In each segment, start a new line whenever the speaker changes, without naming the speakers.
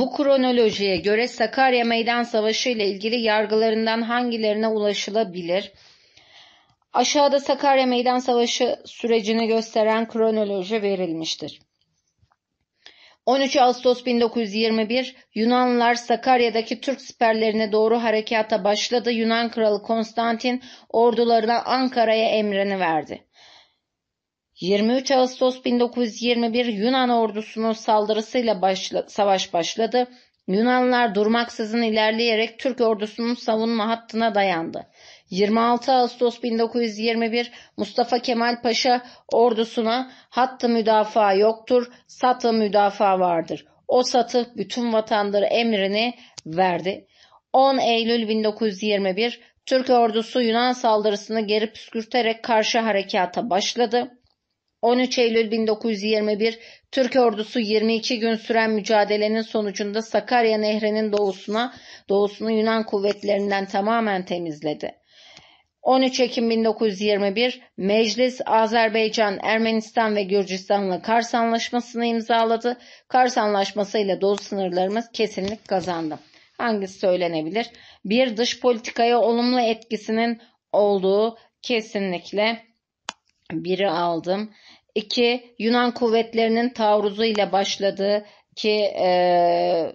Bu kronolojiye göre Sakarya Meydan Savaşı ile ilgili yargılarından hangilerine ulaşılabilir? Aşağıda Sakarya Meydan Savaşı sürecini gösteren kronoloji verilmiştir. 13 Ağustos 1921 Yunanlılar Sakarya'daki Türk siperlerine doğru harekata başladı. Yunan Kralı Konstantin ordularına Ankara'ya emrini verdi. 23 Ağustos 1921 Yunan ordusunun saldırısıyla başla, savaş başladı. Yunanlar durmaksızın ilerleyerek Türk ordusunun savunma hattına dayandı. 26 Ağustos 1921 Mustafa Kemal Paşa ordusuna hattı müdafaa yoktur, satı müdafaa vardır. O satı bütün vatandır emrini verdi. 10 Eylül 1921 Türk ordusu Yunan saldırısını geri püskürterek karşı harekata başladı. 13 Eylül 1921 Türk ordusu 22 gün süren mücadelenin sonucunda Sakarya Nehri'nin doğusuna doğusunu Yunan kuvvetlerinden tamamen temizledi. 13 Ekim 1921 Meclis Azerbaycan, Ermenistan ve Gürcistan'la Kars Anlaşması'nı imzaladı. Kars Anlaşması ile doğu sınırlarımız kesinlik kazandı. Hangisi söylenebilir? Bir dış politikaya olumlu etkisinin olduğu kesinlikle biri aldım. İki Yunan kuvvetlerinin taarruzuyla başladı ki e,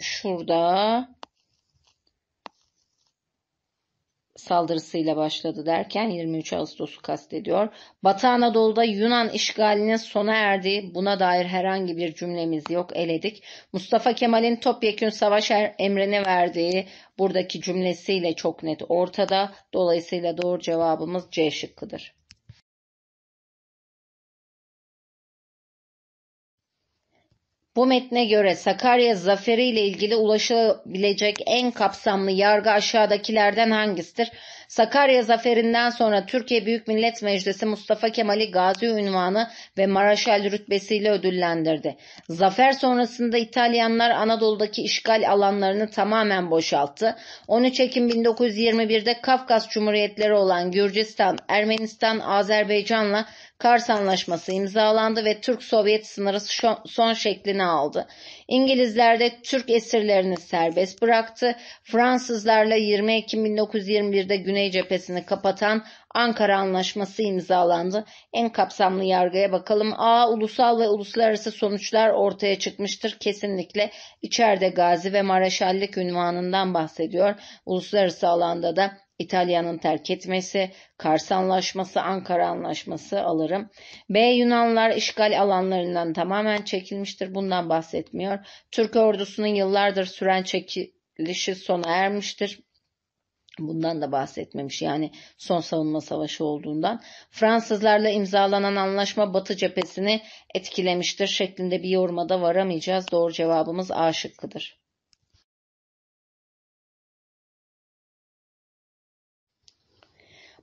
şurada saldırısıyla başladı derken 23 Ağustos'u kastediyor. Batı Anadolu'da Yunan işgalinin sona erdi. buna dair herhangi bir cümlemiz yok eledik. Mustafa Kemal'in topyekün savaş er-, emrini verdiği buradaki cümlesiyle çok net ortada. Dolayısıyla doğru cevabımız C şıkkıdır. Bu metne göre Sakarya zaferi ile ilgili ulaşılabilecek en kapsamlı yargı aşağıdakilerden hangisidir? Sakarya zaferinden sonra Türkiye Büyük Millet Meclisi Mustafa Kemal'i gazi ünvanı ve Maraşal rütbesiyle ödüllendirdi. Zafer sonrasında İtalyanlar Anadolu'daki işgal alanlarını tamamen boşalttı. 13 Ekim 1921'de Kafkas Cumhuriyetleri olan Gürcistan, Ermenistan, Azerbaycan'la Kars Anlaşması imzalandı ve Türk-Sovyet sınırı son şeklini aldı. İngilizler de Türk esirlerini serbest bıraktı. Fransızlarla 20 Ekim 1921'de Güney cephesini kapatan Ankara Anlaşması imzalandı. En kapsamlı yargıya bakalım. A. Ulusal ve uluslararası sonuçlar ortaya çıkmıştır. Kesinlikle içeride gazi ve mareşallik ünvanından bahsediyor. Uluslararası alanda da İtalya'nın terk etmesi, Kars Anlaşması, Ankara Anlaşması alırım. B. Yunanlar işgal alanlarından tamamen çekilmiştir. Bundan bahsetmiyor. Türk ordusunun yıllardır süren çekilişi sona ermiştir. Bundan da bahsetmemiş yani son savunma savaşı olduğundan. Fransızlarla imzalanan anlaşma Batı cephesini etkilemiştir şeklinde bir yoruma da varamayacağız. Doğru cevabımız A şıkkıdır.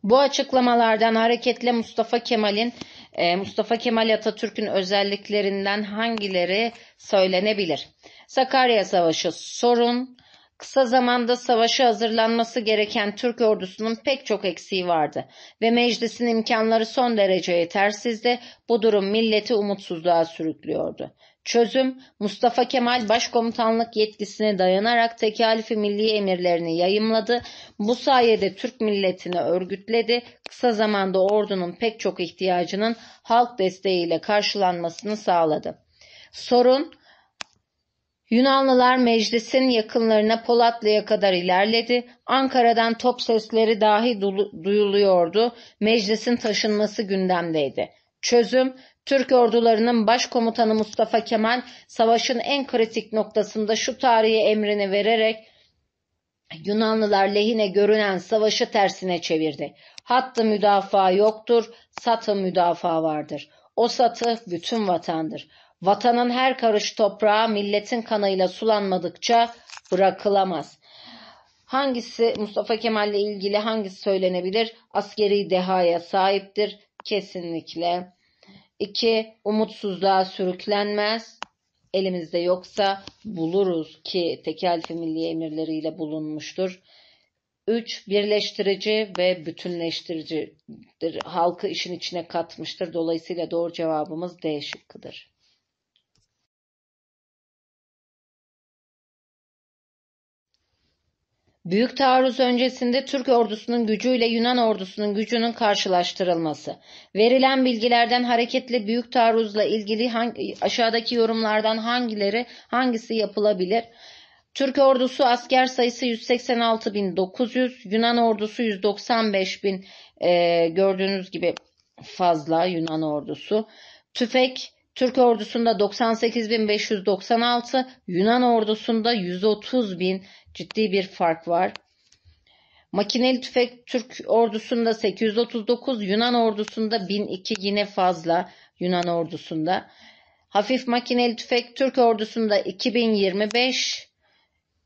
Bu açıklamalardan hareketle Mustafa Kemal'in e, Mustafa Kemal Atatürk'ün özelliklerinden hangileri söylenebilir? Sakarya Savaşı sorun, Kısa zamanda savaşa hazırlanması gereken Türk ordusunun pek çok eksiği vardı ve meclisin imkanları son derece yetersizdi. Bu durum milleti umutsuzluğa sürüklüyordu. Çözüm Mustafa Kemal başkomutanlık yetkisine dayanarak tekalifi milli emirlerini yayımladı. Bu sayede Türk milletini örgütledi. Kısa zamanda ordunun pek çok ihtiyacının halk desteğiyle karşılanmasını sağladı. Sorun Yunanlılar meclisin yakınlarına Polatlı'ya kadar ilerledi. Ankara'dan top sesleri dahi duyuluyordu. Meclisin taşınması gündemdeydi. Çözüm Türk ordularının başkomutanı Mustafa Kemal savaşın en kritik noktasında şu tarihi emrini vererek Yunanlılar lehine görünen savaşı tersine çevirdi. Hattı müdafaa yoktur, satı müdafaa vardır. O satı bütün vatandır. Vatanın her karış toprağı milletin kanıyla sulanmadıkça bırakılamaz. Hangisi Mustafa Kemal ile ilgili hangisi söylenebilir? Askeri dehaya sahiptir, kesinlikle. İki, umutsuzluğa sürüklenmez. Elimizde yoksa buluruz ki tekelfi milli emirleriyle bulunmuştur. Üç, birleştirici ve bütünleştiricidir. Halkı işin içine katmıştır. Dolayısıyla doğru cevabımız D şıkkıdır.
Büyük taarruz
öncesinde Türk ordusunun gücüyle Yunan ordusunun gücünün karşılaştırılması. Verilen bilgilerden hareketle büyük taarruzla ilgili hangi, aşağıdaki yorumlardan hangileri hangisi yapılabilir? Türk ordusu asker sayısı 186.900, Yunan ordusu 195.000 e, gördüğünüz gibi fazla Yunan ordusu. Tüfek Türk ordusunda 98.596, Yunan ordusunda 130.000 ciddi bir fark var. Makineli tüfek Türk ordusunda 839, Yunan ordusunda 1002 yine fazla Yunan ordusunda. Hafif makineli tüfek Türk ordusunda 2025,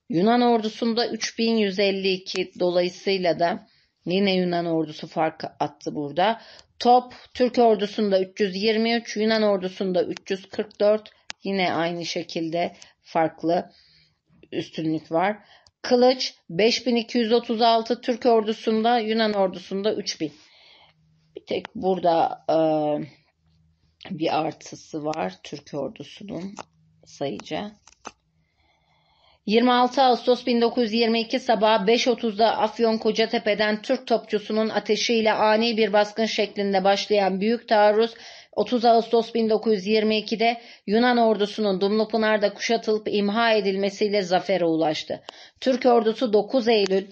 Yunan ordusunda 3152 dolayısıyla da yine Yunan ordusu fark attı burada. Top Türk ordusunda 323, Yunan ordusunda 344 yine aynı şekilde farklı üstünlük var. Kılıç 5236 Türk ordusunda, Yunan ordusunda 3000. Bir tek burada e, bir artısı var Türk ordusunun sayıca. 26 Ağustos 1922 sabah 5.30'da Afyon Kocatepe'den Türk topçusunun ateşiyle ani bir baskın şeklinde başlayan büyük taarruz 30 Ağustos 1922'de Yunan ordusunun Dumlupınar'da kuşatılıp imha edilmesiyle zafere ulaştı. Türk ordusu 9 Eylül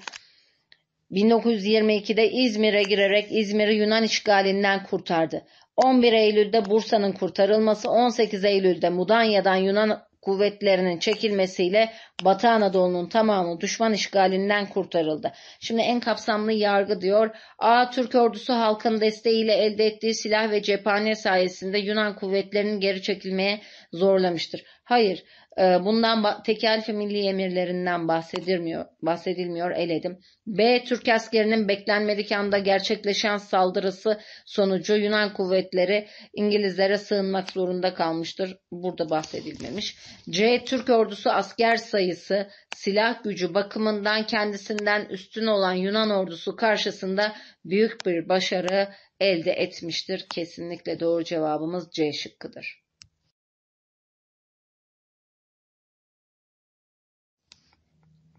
1922'de İzmir'e girerek İzmir'i Yunan işgalinden kurtardı. 11 Eylül'de Bursa'nın kurtarılması, 18 Eylül'de Mudanya'dan Yunan kuvvetlerinin çekilmesiyle Batı Anadolu'nun tamamı düşman işgalinden kurtarıldı. Şimdi en kapsamlı yargı diyor. A. Türk ordusu halkın desteğiyle elde ettiği silah ve cephane sayesinde Yunan kuvvetlerinin geri çekilmeye zorlamıştır. Hayır, e, bundan tekelife milli emirlerinden bahsedilmiyor, bahsedilmiyor eledim. B. Türk askerinin beklenmedik anda gerçekleşen saldırısı sonucu Yunan kuvvetleri İngilizlere sığınmak zorunda kalmıştır. Burada bahsedilmemiş. C. Türk ordusu asker sayısı, silah gücü bakımından kendisinden üstün olan Yunan ordusu karşısında büyük bir başarı elde etmiştir. Kesinlikle doğru cevabımız C şıkkıdır.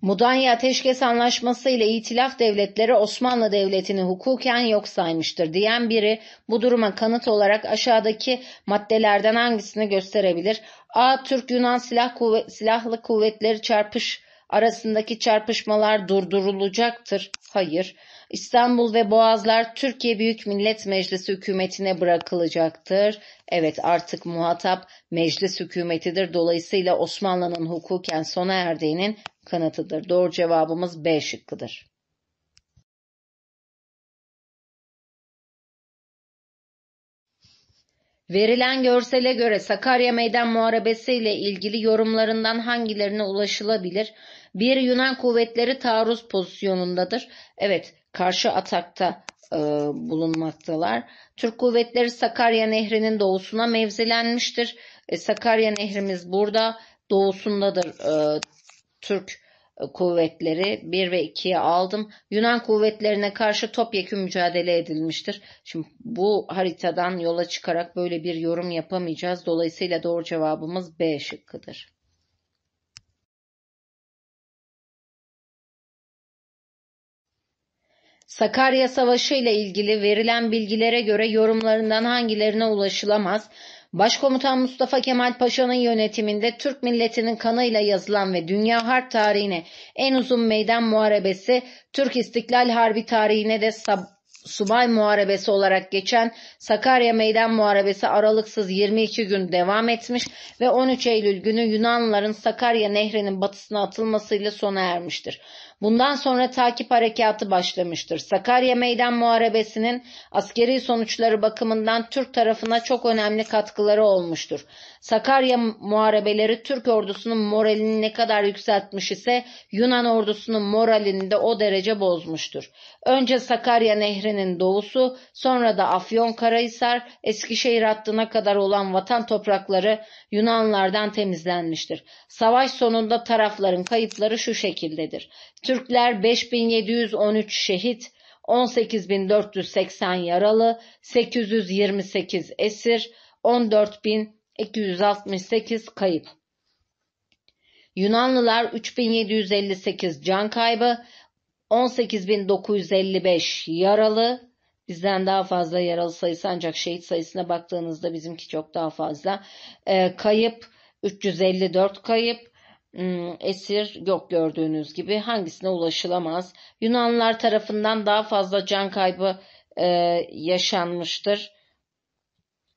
Mudanya Ateşkes Anlaşması ile İtilaf Devletleri Osmanlı Devleti'ni hukuken yok saymıştır diyen biri bu duruma kanıt olarak aşağıdaki maddelerden hangisini gösterebilir? A. Türk-Yunan silah kuvvet, silahlı kuvvetleri çarpış arasındaki çarpışmalar durdurulacaktır. Hayır. İstanbul ve Boğazlar Türkiye Büyük Millet Meclisi hükümetine bırakılacaktır. Evet artık muhatap meclis hükümetidir. Dolayısıyla Osmanlı'nın hukuken sona erdiğinin kanatıdır. Doğru cevabımız B şıkkıdır. Verilen görsele göre Sakarya Meydan Muharebesi ile ilgili yorumlarından hangilerine ulaşılabilir? Bir Yunan kuvvetleri taarruz pozisyonundadır. Evet, karşı atakta e, bulunmaktalar. Türk kuvvetleri Sakarya Nehri'nin doğusuna mevzilenmiştir. E, Sakarya Nehrimiz burada, doğusundadır e, Türk kuvvetleri 1 ve 2'ye aldım. Yunan kuvvetlerine karşı topyekun mücadele edilmiştir. Şimdi bu haritadan yola çıkarak böyle bir yorum yapamayacağız. Dolayısıyla doğru cevabımız B şıkkıdır. Sakarya Savaşı ile ilgili verilen bilgilere göre yorumlarından hangilerine ulaşılamaz? Başkomutan Mustafa Kemal Paşa'nın yönetiminde Türk milletinin kanıyla yazılan ve dünya harp tarihine en uzun meydan muharebesi, Türk İstiklal Harbi tarihine de Subay Muharebesi olarak geçen Sakarya Meydan Muharebesi aralıksız 22 gün devam etmiş ve 13 Eylül günü Yunanlıların Sakarya Nehri'nin batısına atılmasıyla sona ermiştir. Bundan sonra takip harekatı başlamıştır. Sakarya Meydan Muharebesi'nin askeri sonuçları bakımından Türk tarafına çok önemli katkıları olmuştur. Sakarya muharebeleri Türk ordusunun moralini ne kadar yükseltmiş ise Yunan ordusunun moralini de o derece bozmuştur. Önce Sakarya Nehri'nin doğusu, sonra da Afyon Karahisar, Eskişehir hattına kadar olan vatan toprakları Yunanlardan temizlenmiştir. Savaş sonunda tarafların kayıtları şu şekildedir. Türkler 5713 şehit, 18480 yaralı, 828 esir, 14268 kayıp. Yunanlılar 3758 can kaybı, 18955 yaralı. Bizden daha fazla yaralı sayısı ancak şehit sayısına baktığınızda bizimki çok daha fazla. E, kayıp 354 kayıp. Hmm, esir yok gördüğünüz gibi hangisine ulaşılamaz. Yunanlılar tarafından daha fazla can kaybı e, yaşanmıştır.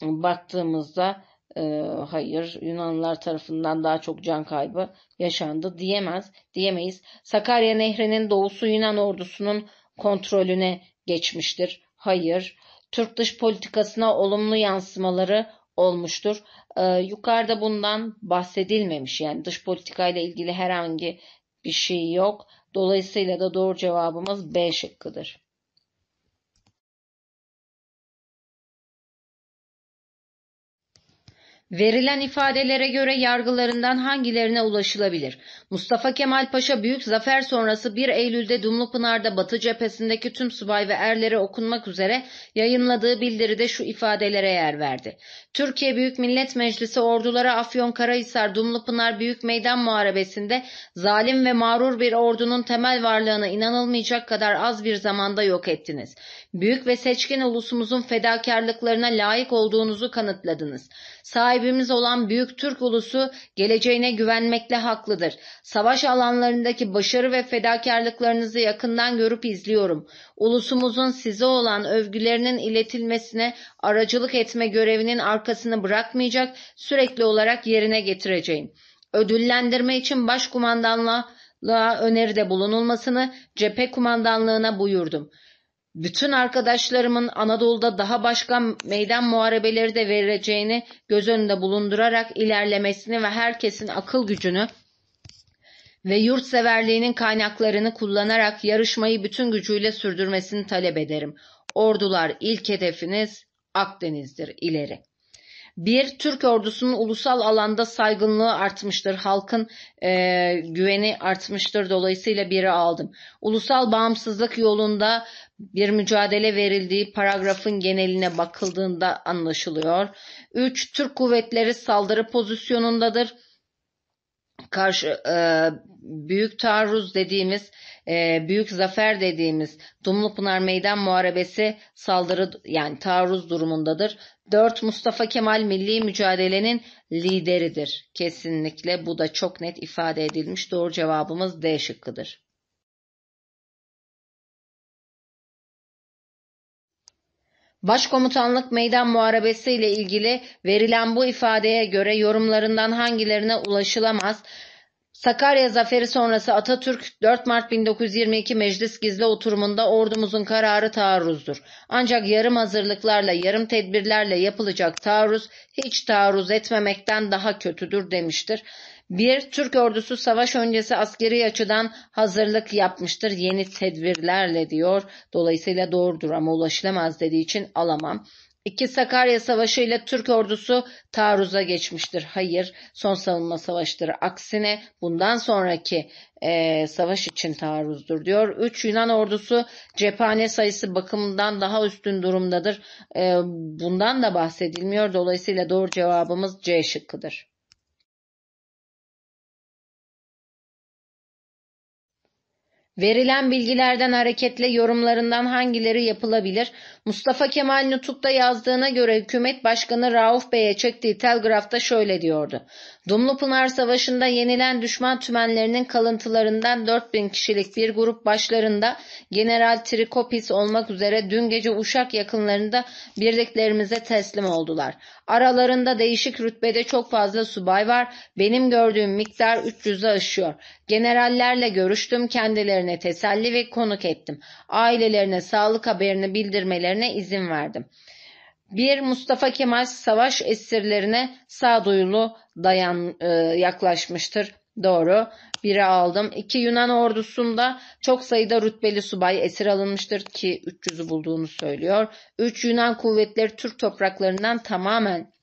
Baktığımızda e, hayır Yunanlılar tarafından daha çok can kaybı yaşandı diyemez diyemeyiz. Sakarya Nehri'nin doğusu Yunan ordusunun kontrolüne geçmiştir. Hayır. Türk dış politikasına olumlu yansımaları olmuştur. E, yukarıda bundan bahsedilmemiş yani dış politikayla ilgili herhangi bir şey yok. Dolayısıyla da doğru cevabımız
B şıkkıdır.
Verilen ifadelere göre yargılarından hangilerine ulaşılabilir? Mustafa Kemal Paşa büyük zafer sonrası 1 Eylül'de Dumlupınar'da Batı cephesindeki tüm subay ve erlere okunmak üzere yayınladığı bildiride şu ifadelere yer verdi. Türkiye Büyük Millet Meclisi ordulara Afyon Karahisar Dumlupınar Büyük Meydan Muharebesi'nde zalim ve mağrur bir ordunun temel varlığını inanılmayacak kadar az bir zamanda yok ettiniz. Büyük ve seçkin ulusumuzun fedakarlıklarına layık olduğunuzu kanıtladınız. Sahip sahibimiz olan Büyük Türk ulusu geleceğine güvenmekle haklıdır. Savaş alanlarındaki başarı ve fedakarlıklarınızı yakından görüp izliyorum. Ulusumuzun size olan övgülerinin iletilmesine aracılık etme görevinin arkasını bırakmayacak, sürekli olarak yerine getireceğim. Ödüllendirme için başkumandanlığa öneride bulunulmasını cephe kumandanlığına buyurdum.'' bütün arkadaşlarımın Anadolu'da daha başka meydan muharebeleri de vereceğini göz önünde bulundurarak ilerlemesini ve herkesin akıl gücünü ve yurtseverliğinin kaynaklarını kullanarak yarışmayı bütün gücüyle sürdürmesini talep ederim. Ordular ilk hedefiniz Akdeniz'dir ileri. Bir, Türk ordusunun ulusal alanda saygınlığı artmıştır. Halkın e, güveni artmıştır. Dolayısıyla biri aldım. Ulusal bağımsızlık yolunda bir mücadele verildiği paragrafın geneline bakıldığında anlaşılıyor. Üç, Türk kuvvetleri saldırı pozisyonundadır. Karşı e, büyük taarruz dediğimiz e, büyük zafer dediğimiz Dumlupınar Meydan Muharebesi saldırı yani taarruz durumundadır. 4. Mustafa Kemal milli mücadelenin lideridir. Kesinlikle bu da çok net ifade edilmiş. Doğru cevabımız D şıkkıdır. Başkomutanlık meydan muharebesi ile ilgili verilen bu ifadeye göre yorumlarından hangilerine ulaşılamaz? Sakarya zaferi sonrası Atatürk 4 Mart 1922 Meclis Gizli Oturumunda ordumuzun kararı taarruzdur. Ancak yarım hazırlıklarla, yarım tedbirlerle yapılacak taarruz hiç taarruz etmemekten daha kötüdür demiştir. Bir, Türk ordusu savaş öncesi askeri açıdan hazırlık yapmıştır yeni tedbirlerle diyor. Dolayısıyla doğrudur ama ulaşılamaz dediği için alamam. İki Sakarya Savaşı ile Türk ordusu taarruza geçmiştir. Hayır, son savunma savaşıdır. Aksine bundan sonraki e, savaş için taarruzdur diyor. Üç Yunan ordusu cephane sayısı bakımından daha üstün durumdadır. E, bundan da bahsedilmiyor. Dolayısıyla doğru cevabımız C şıkkıdır. Verilen bilgilerden hareketle yorumlarından hangileri yapılabilir? Mustafa Kemal Nutuk'ta yazdığına göre hükümet başkanı Rauf Bey'e çektiği telgrafta şöyle diyordu. Dumlupınar Savaşı'nda yenilen düşman tümenlerinin kalıntılarından 4000 kişilik bir grup başlarında General Trikopis olmak üzere dün gece Uşak yakınlarında birliklerimize teslim oldular. Aralarında değişik rütbede çok fazla subay var. Benim gördüğüm miktar 300'e aşıyor. Generallerle görüştüm kendilerini kendilerine teselli ve konuk ettim. Ailelerine sağlık haberini bildirmelerine izin verdim. Bir Mustafa Kemal savaş esirlerine sağduyulu dayan e, yaklaşmıştır. Doğru. Biri aldım. İki Yunan ordusunda çok sayıda rütbeli subay esir alınmıştır ki 300'ü bulduğunu söylüyor. Üç Yunan kuvvetleri Türk topraklarından tamamen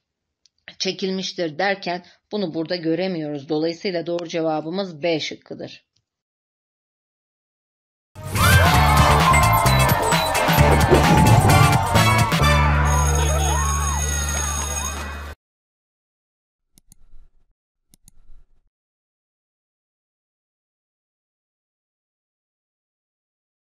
çekilmiştir derken bunu burada göremiyoruz. Dolayısıyla doğru cevabımız B şıkkıdır.